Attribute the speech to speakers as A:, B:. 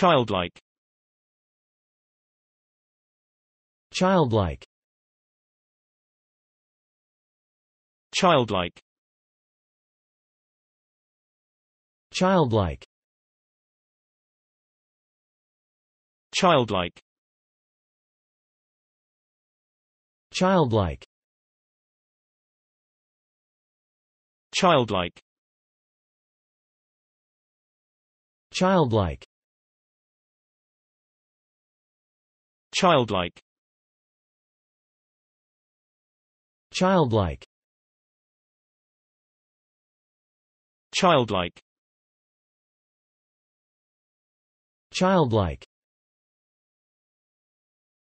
A: Childlike Childlike Childlike Childlike Childlike Childlike Childlike Childlike Childlike Childlike Childlike Childlike